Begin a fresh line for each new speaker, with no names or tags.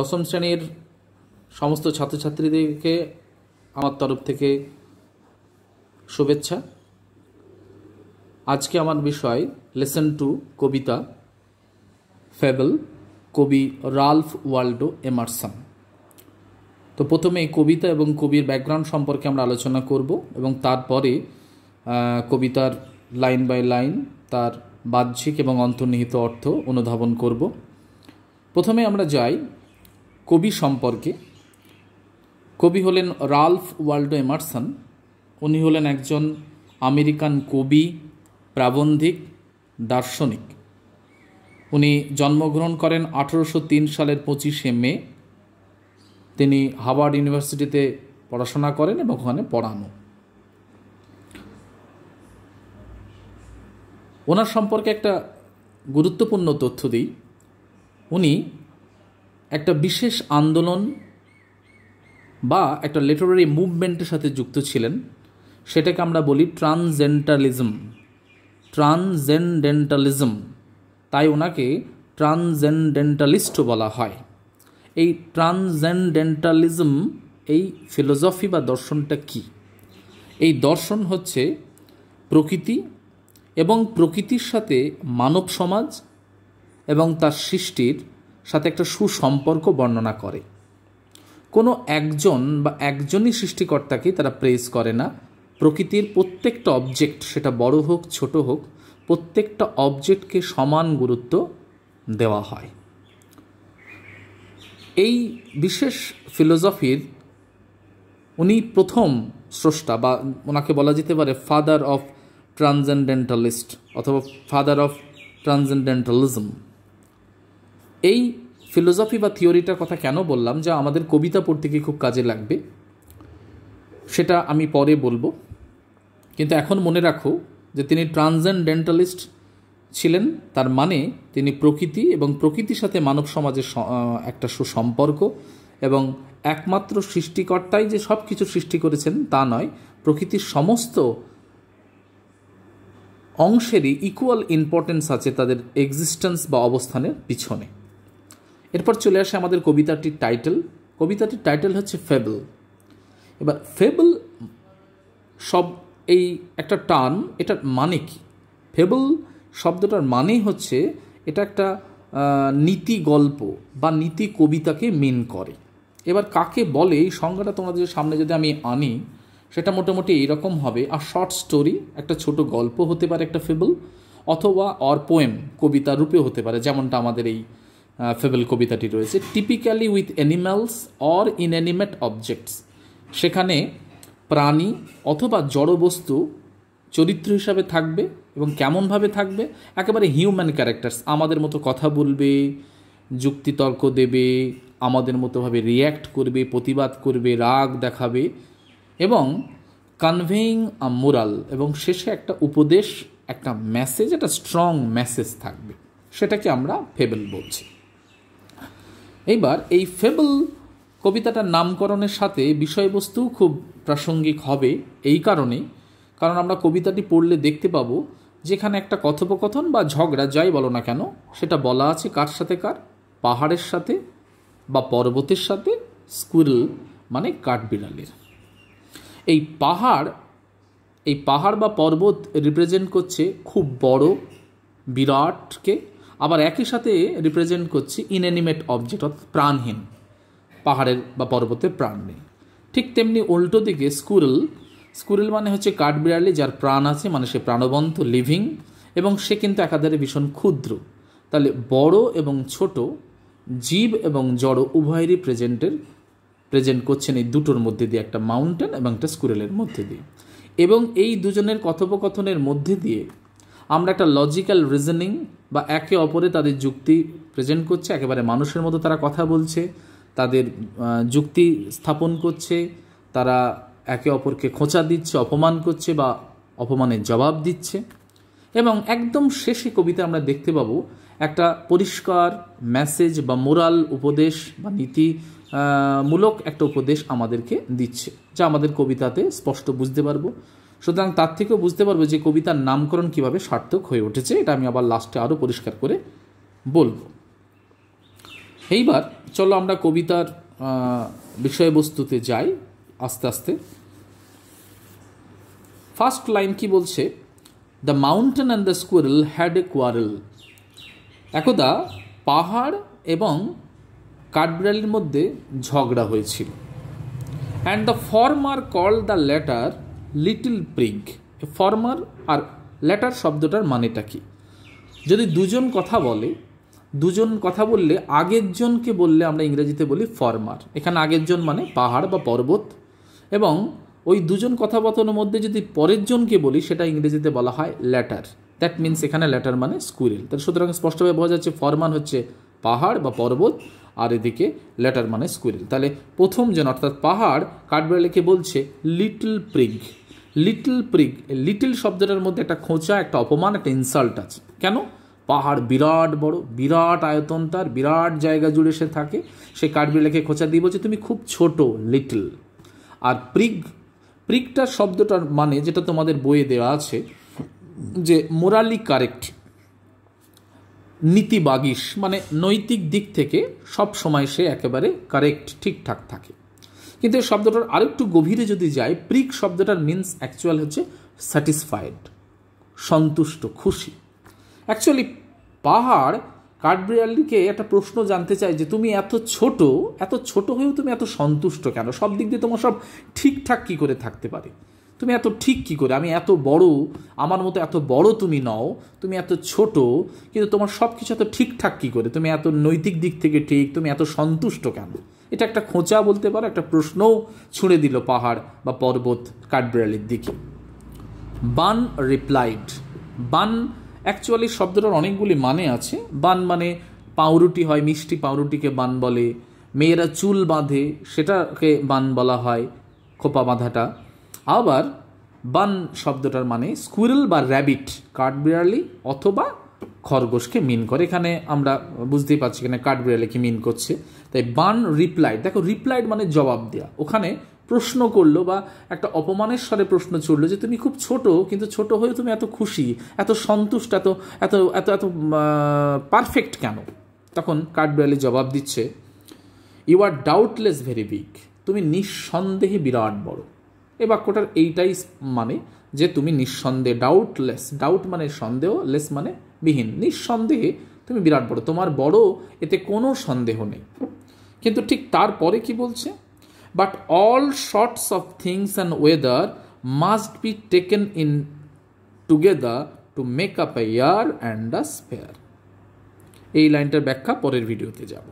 দশম শ্রেণীর সমস্ত ছাত্রছাত্রীদেরকে আমার তরফ থেকে শুভেচ্ছা আজকে আমার বিষয় লেসন টু কবিতা ফেবেল কবি রালফ ওয়াল্ডো এমারসন তো প্রথমে কবিতা এবং কবির ব্যাকগ্রাউন্ড সম্পর্কে আমরা আলোচনা করব এবং তারপরে কবিতার লাইন বাই লাইন তার বাহ্যিক এবং অন্তর্নিহিত অর্থ অনুধাবন করব প্রথমে আমরা যাই কবি সম্পর্কে কবি হলেন রালফ ওয়াল্ডো এমারসন উনি হলেন একজন আমেরিকান কবি প্রাবন্ধিক দার্শনিক উনি জন্মগ্রহণ করেন আঠেরোশো তিন সালের পঁচিশে মে তিনি হাওয়ার্ড ইউনিভার্সিটিতে পড়াশোনা করেন এবং ওখানে পড়ানো ওনার সম্পর্কে একটা গুরুত্বপূর্ণ তথ্য দিই উনি একটা বিশেষ আন্দোলন বা একটা লেটারারি মুভমেন্টের সাথে যুক্ত ছিলেন সেটাকে আমরা বলি ট্রানজেন্টালিজম ট্রানজেন্ডেন্টালিজম তাই ওনাকে ট্রানজেন্ডেন্টালিস্টও বলা হয় এই ট্রানজেন্ডেন্টালিজম এই ফিলোসফি বা দর্শনটা কি এই দর্শন হচ্ছে প্রকৃতি এবং প্রকৃতির সাথে মানব সমাজ এবং তার সৃষ্টির সাথে একটা সুসম্পর্ক বর্ণনা করে কোনো একজন বা একজনই সৃষ্টিকর্তাকে তারা প্রেস করে না প্রকৃতির প্রত্যেকটা অবজেক্ট সেটা বড় হোক ছোট হোক প্রত্যেকটা অবজেক্টকে সমান গুরুত্ব দেওয়া হয় এই বিশেষ ফিলোসফির উনি প্রথম স্রষ্টা বা ওনাকে বলা যেতে পারে ফাদার অফ ট্রানজেন্ডেন্টালিস্ট অথবা ফাদার অফ ট্রানজেন্ডেন্টালিজম এই ফিলোসফি বা থিওরিটার কথা কেন বললাম যা আমাদের কবিতা পড়তে গিয়ে খুব কাজে লাগবে সেটা আমি পরে বলবো কিন্তু এখন মনে রাখো যে তিনি ট্রান্সজেন্ডেন্টালিস্ট ছিলেন তার মানে তিনি প্রকৃতি এবং প্রকৃতির সাথে মানব সমাজের একটা সুসম্পর্ক এবং একমাত্র সৃষ্টিকর্তাই যে সব কিছু সৃষ্টি করেছেন তা নয় প্রকৃতির সমস্ত অংশেরই ইকুয়াল ইম্পর্টেন্স আছে তাদের এক্সিস্টেন্স বা অবস্থানের পিছনে এরপর চলে আসে আমাদের কবিতাটির টাইটেল কবিতাটির টাইটেল হচ্ছে ফেবল এবার ফেবল সব এই একটা টার্ম এটার মানে কি ফেবল শব্দটার মানে হচ্ছে এটা একটা নীতি গল্প বা নীতি কবিতাকে মেন করে এবার কাকে বলে এই সংজ্ঞাটা তোমাদের সামনে যদি আমি আনি সেটা মোটামুটি এইরকম হবে আর শর্ট স্টোরি একটা ছোট গল্প হতে পারে একটা ফেবল অথবা অর পোয়েম কবিতা রূপে হতে পারে যেমনটা আমাদের এই ফেবেল কবিতাটি রয়েছে typically with animals or inanimate objects সেখানে প্রাণী অথবা জড়বস্তু চরিত্র হিসাবে থাকবে এবং কেমনভাবে থাকবে একেবারে হিউম্যান ক্যারেক্টার্স আমাদের মতো কথা বলবে যুক্তিতর্ক দেবে আমাদের মতোভাবে রিয়্যাক্ট করবে প্রতিবাদ করবে রাগ দেখাবে এবং কনভেইং আ মোরাল এবং শেষে একটা উপদেশ একটা মেসেজ একটা স্ট্রং মেসেজ থাকবে সেটাকে আমরা ফেবেল বলছি এইবার এই ফেবল কবিতাটার নামকরণের সাথে বিষয়বস্তু খুব প্রাসঙ্গিক হবে এই কারণে কারণ আমরা কবিতাটি পড়লে দেখতে পাবো যেখানে একটা কথোপকথন বা ঝগড়া যাই বলো না কেন সেটা বলা আছে কার সাথে কার পাহাড়ের সাথে বা পর্বতের সাথে স্কুইরল মানে কাঠবিড়ালের এই পাহাড় এই পাহাড় বা পর্বত রিপ্রেজেন্ট করছে খুব বড় বিরাটকে আবার একই সাথে রিপ্রেজেন্ট করছি ইনএনিমেট অবজেক্ট অর্থাৎ প্রাণহীন পাহাড়ের বা পর্বতের প্রাণ নেই ঠিক তেমনি উল্টো দিকে স্কুরল স্কুরেল মানে হচ্ছে কাঠবিড়ালি যার প্রাণ আছে মানে সে প্রাণবন্ত লিভিং এবং সে কিন্তু একাধারে ভীষণ ক্ষুদ্র তাহলে বড় এবং ছোট জীব এবং জড় উভয়েরই প্রেজেন্টের প্রেজেন্ট করছেন এই দুটোর মধ্যে দিয়ে একটা মাউন্টেন এবং একটা স্কুরেলের মধ্যে দিয়ে এবং এই দুজনের কথোপকথনের মধ্যে দিয়ে আমরা একটা লজিক্যাল রিজনিং বা একে অপরে তাদের যুক্তি প্রেজেন্ট করছে একেবারে মানুষের মতো তারা কথা বলছে তাদের যুক্তি স্থাপন করছে তারা একে অপরকে খোঁচা দিচ্ছে অপমান করছে বা অপমানের জবাব দিচ্ছে এবং একদম শেষে কবিতা আমরা দেখতে পাবো একটা পরিষ্কার মেসেজ বা মোরাল উপদেশ বা নীতি মূলক একটা উপদেশ আমাদেরকে দিচ্ছে যা আমাদের কবিতাতে স্পষ্ট বুঝতে পারবো সুতরাং তার থেকেও বুঝতে পারবো যে কবিতার নামকরণ কিভাবে সার্থক হয়ে উঠেছে এটা আমি আবার লাস্টে আরও পরিষ্কার করে বলবো এইবার চলো আমরা কবিতার বিষয়বস্তুতে যাই আস্তে আস্তে ফার্স্ট লাইন কি বলছে the mountain and the squirrel had a quarrel একদা পাহাড় এবং কাঠবিড়ালির মধ্যে ঝগড়া হয়েছিল and the former call the latter little prig former আর ল্যাটার শব্দটার মানেটা কি যদি দুজন কথা বলে দুজন কথা বললে আগের জনকে বললে আমরা ইংরেজিতে বলি ফর্মার এখানে আগের জন মানে পাহাড় বা পর্বত এবং ওই দুজন কথাবার্তার মধ্যে যদি পরের জনকে বলি সেটা ইংরেজিতে বলা হয় ল্যাটার দ্যাট মিন্স এখানে ল্যাটার মানে স্কুরিল তাহলে সুতরাং স্পষ্টভাবে বোঝা যাচ্ছে ফরমান হচ্ছে পাহাড় বা পর্বত আর এদিকে ল্যাটার মানে স্কুরিল তাহলে প্রথম জন অর্থাৎ পাহাড় কাঠবেড়ালিকে বলছে little prig little prig little শব্দটার মধ্যে একটা খোঁচা একটা অপমান একটা ইনসাল্ট আছে কেন পাহাড় বিরাট বড় বিরাট আয়তন তার বিরাট জায়গা জুড়ে সে থাকে সে কাঠবিড়াকে খোঁচা দিয়ে বলছে তুমি খুব ছোট লিটল আর প্রিগ প্রিগটা শব্দটার মানে যেটা তোমাদের বইয়ে দেওয়া আছে যে মোরালি কারেক্ট নীতিবাগিস মানে নৈতিক দিক থেকে সব সময় সে একেবারে কারেক্ট ঠিকঠাক থাকে কিন্তু এই শব্দটার আরেকটু গভীরে যদি যাই প্রিক শব্দটার মিন্স অ্যাকচুয়াল হচ্ছে স্যাটিসফাইড সন্তুষ্ট খুশি অ্যাকচুয়ালি পাহাড় কাঠবিড়ালিকে একটা প্রশ্ন জানতে চাই যে তুমি এত ছোট এত ছোট হয়েও তুমি এত সন্তুষ্ট কেন সব দিক দিয়ে তোমার সব ঠিকঠাক কী করে থাকতে পারে তুমি এত ঠিক কি করে আমি এত বড় আমার মতো এত বড় তুমি নও তুমি এত ছোট কিন্তু তোমার সব কিছু এত ঠিকঠাক কী করে তুমি এত নৈতিক দিক থেকে ঠিক তুমি এত সন্তুষ্ট কেন এটা একটা খোঁচা বলতে পারো একটা প্রশ্নও ছুঁড়ে দিল পাহাড় বা পর্বত কাঠবিড়ালির দিকে বান রিপ্লাইড বান অ্যাকচুয়ালি শব্দটার অনেকগুলি মানে আছে বান মানে পাউরুটি হয় মিষ্টি পাউরুটিকে বান বলে মেয়েরা চুল বাঁধে সেটাকে বান বলা হয় খোপা বাঁধাটা আবার বান শব্দটার মানে স্কুইরেল বা র্যাবিট কাঠবিড়ালি অথবা খরগোশকে মিন করে এখানে আমরা বুঝতেই পারছি এখানে কাঠবিড়ালে কি মিন করছে তাই বান রিপ্লাইড দেখো রিপ্লাইড মানে জবাব দেওয়া ওখানে প্রশ্ন করলো বা একটা অপমানের স্বরে প্রশ্ন চললো যে তুমি খুব ছোট কিন্তু ছোট হয়ে তুমি এত খুশি এত সন্তুষ্ট এত এত এত এত পারফেক্ট কেন তখন কাঠবিড়ালি জবাব দিচ্ছে you are doubtless very big তুমি নিঃসন্দেহে বিরাট বড় এ বাক্যটার এইটাই মানে যে তুমি নিঃসন্দেহে ডাউটলেস ডাউট মানে সন্দেহ লেস মানে বিহীন নিঃসন্দেহে তুমি বিরাট বড় তোমার বড় এতে কোনো সন্দেহ নেই কিন্তু ঠিক তারপরে কি বলছে but all sorts of things and weather must be taken in together to make up a year and a sphere এই লাইনটার ব্যাখ্যা পরের ভিডিওতে যাব